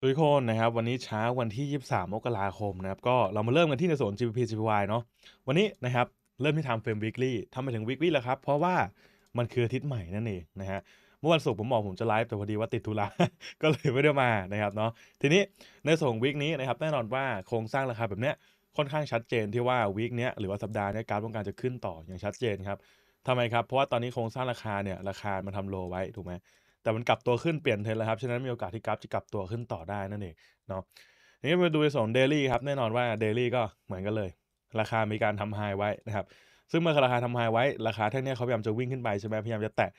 ทุกคนนะครับ วันนี้เช้าวันที่ 23มกราคมนะครับ ก็เรามาเริ่มกันที่ในส่วน GPP GPY เนาะวันนี้นะครับ เริ่มที่ทำเฟรม weekly ทำไปถึง weekly แล้วครับ เพราะว่ามันคืออาทิตย์ใหม่นั่นเองนะฮะเมื่อวันศุกร์ผมบอกผมจะไลฟ์แต่พอดีว่าติดธุระก็เลยไม่ได้มานะครับเนาะทีนี้ในส่วนวิกนี้นะครับ แน่นอนว่าโครงสร้างราคาแบบเนี้ยค่อนข้างชัดเจนที่ว่าวิกเนี้ยหรือว่าสัปดาห์เนี้ยการต้องการจะขึ้นต่ออย่างชัดเจนครับทำไมครับเพราะว่าตอนนี้โครงสร้างราคาเนี่ยราคามันทำโลไว้ถูกไหมแต่ มันกลับตัวขึ้นเปลี่ยนเทรนแล้วครับ ฉะนั้นมีโอกาสที่กราฟจะกลับตัวขึ้นต่อได้นั่นเองเนาะทีนี้มาดูในส่วนเดลี่ครับ แน่นอนว่าเดลี่ก็เหมือนกันเลย ราคามีการทำไฮไว้นะครับ ซึ่งเมื่อราคาทำไฮไว้ ราคาแท่งนี้เขาพยายามจะวิ่งขึ้นไปใช่ไหมพยายามจะแตะ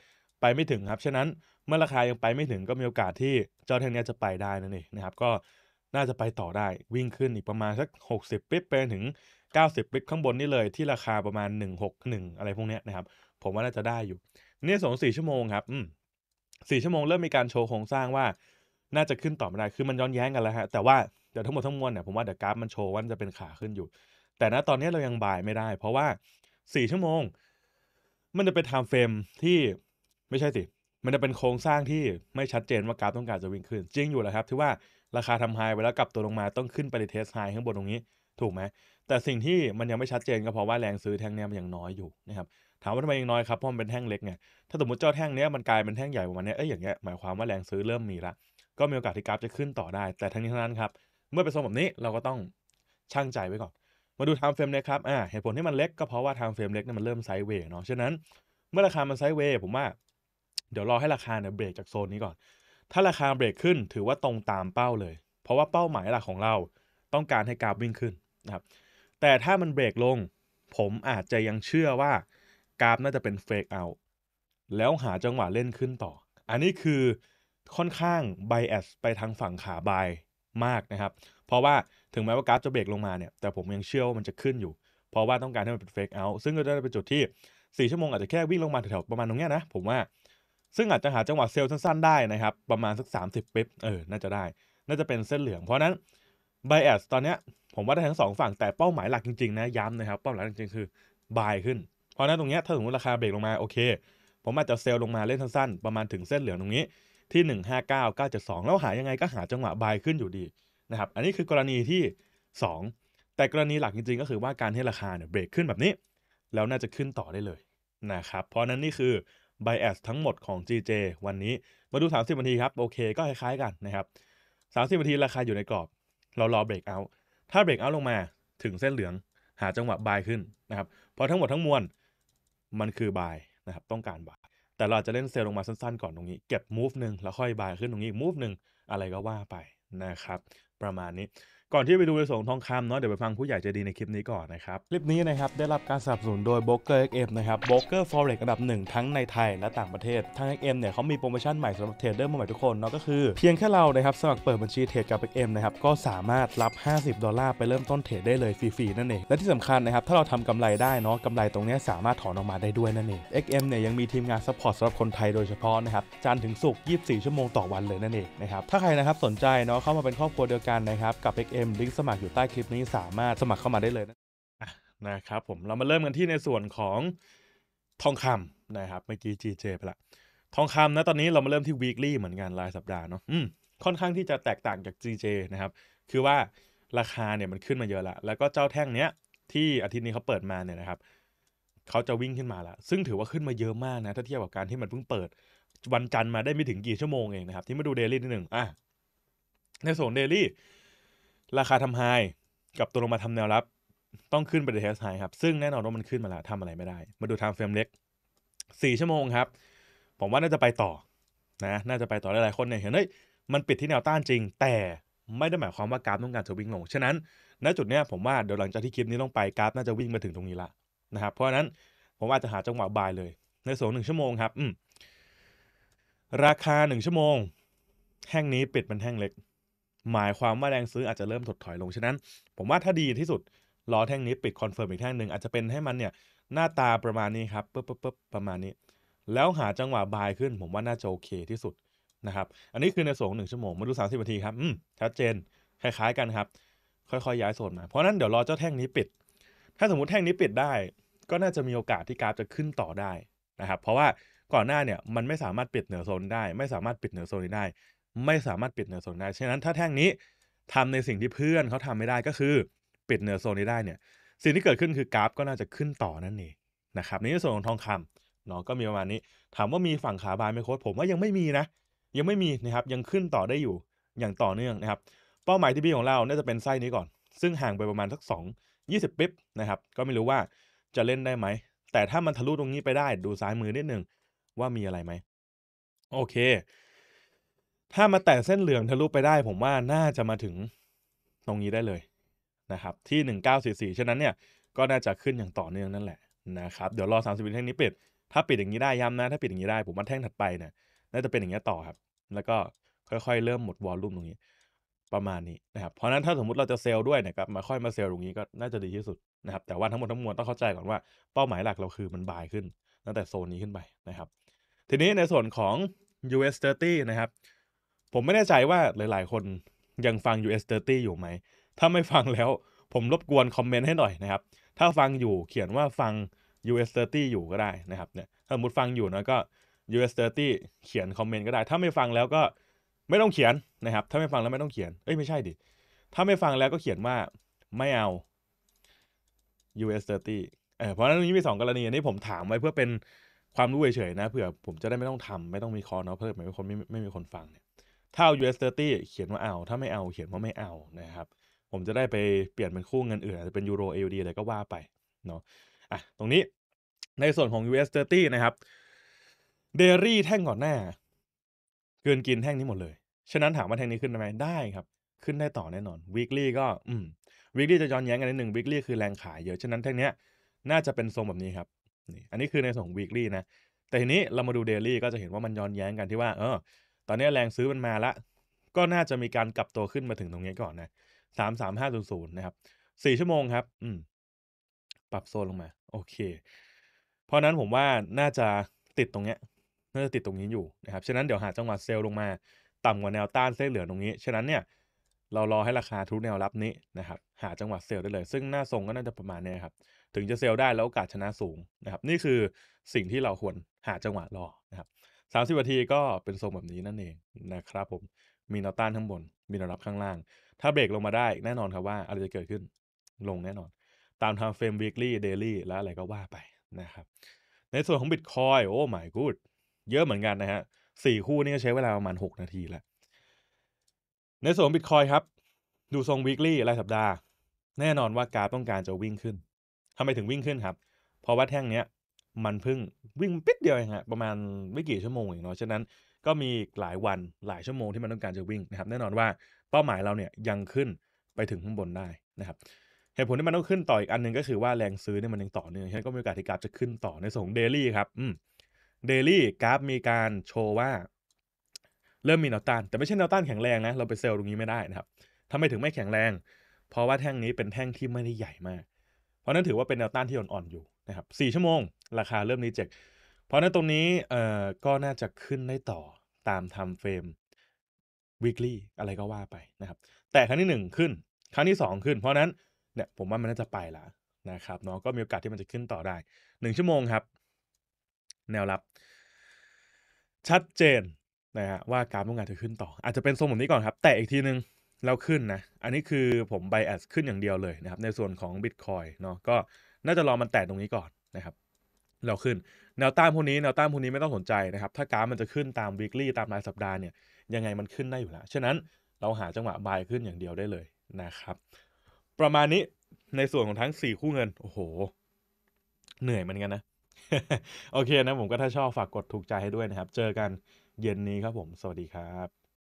ไปไม่ถึงครับ ฉะนั้นเมื่อราคายังไปไม่ถึงก็มีโอกาสที่เจ้าแท่งนี้จะไปได้นั่นเองนะครับ ก็น่าจะไปต่อได้ วิ่งขึ้นอีกประมาณสัก 60ปิ๊บไปถึง 90ปิ๊บข้างบนนี่เลย ที่ราคาประมาณ 161 อะไรพวกนี้นะครับผมว่าน่าจะได้อยู่นี่สองสี่ชั่วโมงครับอืมสี่ชั่วโมงเริ่มมีการโชว์โครงสร้างว่าน่าจะขึ้นต่อไม่ได้ คือมันย้อนแย้งกันแล้วฮะ แต่ว่าเดี๋ยวทั้งหมดทั้งมวลเนี่ยผมว่าเดี๋ยวกราฟมันโชว์ว่าจะเป็นขาขึ้นอยู่ แต่ณตอนนี้เรายังบ่ายไม่ได้เพราะว่าสี่ชั่วโมง มันจะเป็นไทม์เฟรมที่ไม่ใช่สิ มันจะเป็นโครงสร้างที่ไม่ชัดเจนว่ากราฟต้องการจะวิ่งขึ้น จริงอยู่แล้วครับที่ว่าราคาทำไฮไปแล้วกลับตัวลงมาต้องขึ้นไปในเทสไฮข้างบนตรงนี้ถูกไหม แต่สิ่งที่มันยังไม่ชัดเจน ก็เพราะว่าแรงซื้อแท่งเนี้ยมันยังน้อยอยู่นะครับถามว่าทำไมยังน้อยครับเพราะมันเป็นแท่งเล็กไง ถ้าสมมติเจ้าแท่งนี้มันกลายเป็นแท่งใหญ่ประมาณเนี้ยเอ้ยอย่างเงี้ยหมายความว่าแรงซื้อเริ่มมีละก็มีโอกาสที่กราฟจะขึ้นต่อได้ แต่ทั้งนี้ทั้งนั้นครับ เมื่อไปทรงแบบนี้เราก็ต้องช่างใจไว้ก่อน มาดูไทม์เฟรมนะครับอ่าเหตุผลที่มันเล็กก็เพราะว่าไทม์เฟรมเล็กเนี่ยมันเริ่มไซด์เวย์เนาะฉะนั้น เมื่อราคามันไซด์เวย์ผมว่า เดี๋ยวรอให้ราคาเนี่ยเบรกจากโซนนี้ก่อน ถ้าราคาเบรกขึ้นถือว่าตรงตามเป้าเลย เพราะว่าเป้าหมายหลักของเราต้องการให้กราฟวิ่งขึ้นนะครับแต่ถ้ามันเบรกลง ผมอาจจะยังเชื่อว่ากราฟน่าจะเป็นเฟกเอาแล้วหาจังหวะเล่นขึ้นต่อ อันนี้คือค่อนข้างไบแอสไปทางฝั่งขาบายมากนะครับ เพราะว่าถึงแม้ว่ากราฟจะเบรกลงมาเนี่ย แต่ผมยังเชื่อว่ามันจะขึ้นอยู่ เพราะว่าต้องการให้มันเป็นเฟกเอาซึ่งก็ได้เป็นจุดที่ 4 ชั่วโมงอาจจะแค่วิ่งลงมาแถวๆประมาณตรงเนี้ยนะ ผมว่าซึ่งอาจจะหาจังหวะเซลล์สั้นๆได้นะครับ ประมาณสัก30เป๊ปเออ น่าจะได้ น่าจะเป็นเส้นเหลือง เพราะนั้นไบแอสตอนเนี้ยผมว่าได้ทั้งสองฝั่ง แต่เป้าหมายหลักจริงๆนะย้ำนะครับ เป้าหมายหลักจริงๆคือบายขึ้นเพราะนั้นตรงนี้ถ้าสมมติราคาเบรกลงมาโอเค ผมอาจจะเซลลงมาเล่นสั้นๆประมาณถึงเส้นเหลืองตรงนี้ที่ 159 972แล้วหายังไงก็หาจังหวะบายขึ้นอยู่ดีนะครับอันนี้คือกรณีที่ 2 แต่กรณีหลักจริงๆ ก็คือว่าการให้ราคาเนี่ยเบรกขึ้นแบบนี้ แล้วน่าจะขึ้นต่อได้เลยนะครับเพราะนั้นนี่คือ bias ทั้งหมดของ GJ วันนี้ มาดู30นาทีครับโอเคก็คล้าย ๆกันนะครับ30นาทีราคาอยู่ในกรอบเรารอเบรกเอาถ้าเบรกเอาลงมาถึงเส้นเหลืองหาจังหวะบายขึ้นนะครับพอทั้งหมดทั้งมวลมันคือบายนะครับต้องการบายแต่เราจะเล่นเซลลงมาสั้นๆก่อนตรงนี้ เก็บมูฟหนึ่งแล้วค่อยบายขึ้นตรงนี้มูฟหนึ่งอะไรก็ว่าไปนะครับ ประมาณนี้ก่อนที่ไปดูในส่งทองคำเนาะเดี๋ยวไปฟังผู้ใหญ่ใจดีในคลิปนี้ก่อนนะครับ คลิปนี้นะครับ ได้รับการสนับสนุนโดยบเอ o k เอ็มนะครับโบกเกอร์ฟอเร็กอันดับหนึ่งทั้งในไทยและต่างประเทศทางเอ็มเนี่ยเขามีโปรโมชั่นใหม่สำหรับเทรดเดอร์มใหม่ทุกคนเนาะก็คือ เพียงแค่เรานะครับ สมัครเปิดบัญชีเทรดกับเอ็มนะครับก็สามารถรับ 50 ดอลลาร์ไปเริ่มต้นเทรดได้เลยฟรีๆนั่นเองและที่สำคัญนะครับถ้าเราทำกำไรได้เนาะกำไรตรงนี้สามารถถอนออกมาได้ด้วยนั่นเองเอ็กเนี่ยยังมีทีมงานซัพพอร์ตสำหรับคนไทยโดยเฉพาะนะครับจันถึงศุกร์24 ชั่วโมงต่อวันเลยนั่นเองนะครับถ้าใครนะครับสนใจเนาะเข้ามาเป็นครอบครัวเดียวกันนะครับกับ M ลิงก์สมัครอยู่ใต้คลิปนี้สามารถสมัครเข้ามาได้เลยนะนะครับผมเรามาเริ่มกันที่ในส่วนของทองคำนะครับเมื่อกี้ GJ ไปละ ทองคำนะตอนนี้เรามาเริ่มที่ weekly เหมือนกันราย สัปดาห์เนาะค่อนข้างที่จะแตกต่างจาก GJ นะครับ คือว่าราคาเนี่ยมันขึ้นมาเยอะละแล้วก็เจ้าแท่งเนี้ยที่อาทิตย์นี้เขาเปิดมาเนี่ยนะครับเขาจะวิ่งขึ้นมาละซึ่งถือว่าขึ้นมาเยอะมากนะ ถ้าเทียบกับการที่มันเพิ่งเปิดวันจันทร์มาได้ไม่ถึงกี่ชั่วโมงเองนะครับที่มาดูเดลี่นิดหนึ่งอ่ะในส่วนเดลี่ราคาทำไฮกับตัวลงมาทำแนวรับต้องขึ้นไปเดทเทสไฮครับ ซึ่งแน่นอนว่ามันขึ้นมาแล้วทำอะไรไม่ได้ มาดูทางเฟรมเล็ก 4 ชั่วโมงครับ ผมว่าน่าจะไปต่อนะน่าจะไปต่อหลายๆคนเนี่ยเห็นเฮ้ยมันปิดที่แนวต้านจริง แต่ไม่ได้หมายความว่ากราฟต้องการจะวิ่งลง ฉะนั้นณจุดเนี้ยผมว่าเดี๋ยวหลังจากที่คลิปนี้ลงไปกราฟน่าจะวิ่งมาถึงตรงนี้ละนะครับเพราะฉะนั้นผมอาจจะหาจังหวะบายเลย ในส่วนหนึ่งชั่วโมงครับอืราคา1ชั่วโมงแห่งนี้ปิดเป็นแห่งเล็กหมายความว่าแรงซื้ออาจจะเริ่มถดถอยลง ฉะนั้นผมว่าถ้าดีที่สุด รอแท่งนี้ปิดคอนเฟิร์มอีกแท่งหนึ่งอาจจะเป็นให้มันเนี่ยหน้าตาประมาณนี้ครับปึ๊บปึ๊บป๊บประมาณนี้ แล้วหาจังหวะบายขึ้น ผมว่าน่าจะโอเคที่สุด นะครับ อันนี้คือในส่วนหนึ่งชั่วโมงมาดูสสามิบนาทีครับ อืมชัดเจนคล้ายๆกันครับ ค่อยๆย้ายโซนมาเพราะนั้นเดี๋ยวรอเจ้าแท่งนี้ปิด ถ้าสมมติแท่งนี้ปิดได้ ก็น่าจะมีโอกาสที่กราฟจะขึ้นต่อได้นะครับเพราะว่าก่อนหน้าเนี่ยมันไม่สามารถปิดเหนือโซนได้ ไม่สามารถปิดเหนือโซนนี้ได้ไม่สามารถปิดเนื้อโซนได้ ฉะนั้น ถ้าแท่งนี้ทำในสิ่งที่เพื่อนเขาทำไม่ได้ก็คือ ปิดเนื้อโซนนี้ได้เนี่ย สิ่งที่เกิดขึ้นคือกราฟก็น่าจะขึ้นต่อนั่นเองนะครับในส่วนของทองคำเนาะก็มีประมาณนี้ถามว่ามีฝั่งขาบายไหมโค้ดผมว่ายังไม่มีนะ ยังไม่มีนะครับ ยังขึ้นต่อได้อยู่อย่างต่อเนื่องนะครับ เป้าหมายที่พี่ของเราน่าจะเป็นไส้นี้ก่อน ซึ่งห่างไปประมาณสัก2 20ปิ๊บนะครับ ก็ไม่รู้ว่าจะเล่นได้ไหมแต่ถ้ามันทะลุตรงนี้ไปได้ ดูซ้ายมือนิดหนึ่งว่ามีอะไรไหมโอเคถ้ามาแตะเส้นเหลืองทะลุไปได้ ผมว่าน่าจะมาถึงตรงนี้ได้เลยนะครับ ที่ 1944ฉะนั้นเนี่ยก็น่าจะขึ้นอย่างต่อเนื่องนั่นแหละนะครับเดี๋ยวรอ 30วินแท่งนี้ปิด ถ้าปิดอย่างนี้ได้ย้ำนะถ้าปิดอย่างนี้ได้ ผมว่าแท่งถัดไปเนี่ยน่าจะเป็นอย่างนี้ต่อครับ แล้วก็ค่อยๆเริ่มหมดวอลลุ่มตรงนี้ ประมาณนี้นะครับเพราะนั้นถ้าสมมติเราจะเซลล์ด้วยเนี่ยครับมาค่อยมาเซลล์ตรงนี้ก็น่าจะดีที่สุดนะครับ แต่ว่าทั้งหมดทั้งมวลต้องเข้าใจก่อนว่า เป้าหมายหลักเราคือมันบายขึ้น ตั้งแต่โซนนี้ขึ้นไปนะครับ ทีนี้ในส่วนของ US 30นะครับผมไม่แน่ใจว่าหลาย ๆ คนยังฟัง US 30อยู่ไหม ถ้าไม่ฟังแล้ว ผมรบกวนคอมเมนต์ให้หน่อยนะครับ ถ้าฟังอยู่ เขียนว่าฟัง US 30อยู่ก็ได้นะครับ เนี่ยถ้าสมมติฟังอยู่นะก็ US 30เขียนคอมเมนต์ก็ได้ ถ้าไม่ฟังแล้วก็ไม่ต้องเขียนนะครับ ถ้าไม่ฟังแล้วไม่ต้องเขียน เอ้ยไม่ใช่ดิ ถ้าไม่ฟังแล้วก็เขียนว่าไม่เอา US 30เออเพราะนั้นนี้มีงกรณีอันนี้ผมถามไว้เพื่อเป็นความรู้เฉยๆนะเผื่อผมจะได้ไม่ต้องทำไม่ต้องมีคอเนาะเพิ่มไหมคนไม่ไม่มีคนฟังเนี่ยถ้าเอา US 30เขียนว่าเอา ถ้าไม่เอา เขียนว่าไม่เอานะครับ ผมจะได้ไปเปลี่ยนเป็นคู่เงินอื่นอาจจะเป็นยูโรเอวดีอะไรก็ว่าไปเนาะ อ่ะตรงนี้ในส่วนของ US 30นะครับ เดรี่แท่งก่อนหน้า เกินกินแท่งนี้หมดเลย ฉะนั้นถามว่าแท่งนี้ขึ้นได้ไหมได้ครับ ขึ้นได้ต่อแน่นอน weekly ก็อืม weekly จะย้อนแย้งกันนิดหนึ่ง weekly คือแรงขายเยอะฉะนั้นแท่งเนี้ย น่าจะเป็นทรงแบบนี้ครับนี่อันนี้คือในส่วนวอง weekly นะแต่ทีนี้เรามาดู daily ก็จะเห็นว่ามันย้อนแย้งกันที่ว่าเออตอนนี้แรงซื้อมันมาละก็น่าจะมีการกลับตัวขึ้นมาถึงตรงนี้ก่อนนะสามสามห้าศูนย์ศูนย์นะครับ สี่ชั่วโมงครับ อืม ปรับโซนลงมา โอเค เพราะนั้นผมว่าน่าจะติดตรงเนี้ยน่าจะติดตรงนี้อยู่นะครับ ฉะนั้นเดี๋ยวหาจังหวะเซลล์ลงมาต่ำกว่าแนวต้านเส้นเหลืองตรงนี้ ฉะนั้นเนี่ย เรารอให้ราคาทุกแนวรับนี้นะครับ หาจังหวะเซลล์ได้เลย ซึ่งหน้าทรงก็น่าจะประมาณนี้ครับ ถึงจะเซลล์ได้แล้วโอกาสชนะสูงนะครับ นี่คือสิ่งที่เราควรหาจังหวะรอสามสิบนาทีก็เป็นทรงแบบนี้นั่นเองนะครับผมมีนอต้านข้างบน มีนอรับข้างล่าง ถ้าเบรกลงมาได้แน่นอนครับว่าอะไรจะเกิดขึ้น ลงแน่นอน ตามทางเฟรม weekly daily และอะไรก็ว่าไปนะครับ ในส่วนของ Bitcoin โอ้ my good เยอะเหมือนกันนะฮะสี่คู่นี่ก็ใช้เวลาประมาณ 6 นาทีแล้ว ในส่วนของ Bitcoin ครับ ดูทรง weekly รายสัปดาห์ แน่นอนว่ากราฟต้องการจะวิ่งขึ้นทำไมถึงวิ่งขึ้นครับ เพราะว่าแท่งเนี้ยมันเพิ่งวิ่งปิดเดียวเองฮะประมาณไม่กี่ชั่วโมงเองเนาะฉะนั้นก็มีหลายวันหลายชั่วโมงที่มันต้องการจะวิ่งนะครับแน่นอนว่าเป้าหมายเราเนี่ยยังขึ้นไปถึงข้างบนได้นะครับเหตุผลที่มันต้องขึ้นต่ออีกอันหนึ่งก็คือว่าแรงซื้อเนี่ยมันยังต่อเนื่องฉะนั้นก็มีโอกาสที่กราฟจะขึ้นต่อในส่งเดลี่ครับอืมเดลี่กราฟมีการโชว์ว่าเริ่มมีแนวต้านแต่ไม่ใช่แนวต้านแข็งแรงนะเราไปเซลล์ตรงนี้ไม่ได้นะครับทำไมถึงไม่แข็งแรง เพราะว่าแท่งนี้เป็นแท่งที่ไม่ได้ใหญ่มาก เพราะนั้นถือว่าเป็นแนวต้านที่อ่อนๆอยู่นะครับสี่ชั่วโมงราคาเริ่มรีเจ็คเพราะนั้นตรงนี้เอ่อก็น่าจะขึ้นได้ต่อตามทำเฟรม weekly อะไรก็ว่าไปนะครับ แต่ครั้งที่หนึ่งขึ้น ครั้งที่สองขึ้น เพราะนั้นเนี่ยผมว่ามันน่าจะไปละนะครับเนาะ ก็มีโอกาสที่มันจะขึ้นต่อได้หนึ่งชั่วโมงครับ แนวรับ ชัดเจนนะฮะว่าการลงงานจะขึ้นต่อ อาจจะเป็นทรงแบบนี้ก่อนครับ แต่อีกทีนึงแล้วขึ้นนะ อันนี้คือผมไบแอสขึ้นอย่างเดียวเลยนะครับ ในส่วนของ Bitcoin เนาะก็น่าจะรอมันแตะตรงนี้ก่อนนะครับเราขึ้นแนวต้านพวกนี้แนวต้านพวกนี้ไม่ต้องสนใจนะครับ ถ้าการาฟมันจะขึ้นตาม weekly ตามรายสัปดาห์เนี่ย ยังไงมันขึ้นได้อยู่แล้ว ฉะนั้นเราหาจังหวะบายขึ้นอย่างเดียวได้เลยนะครับ ประมาณนี้ในส่วนของทั้ง 4 คู่เงิน โอ้โห เหนื่อยเหมือนกันนะ โอเคนะ ผมก็ถ้าชอบฝากกดถูกใจให้ด้วยนะครับ เจอกันเย็นนี้ครับผม สวัสดีครับ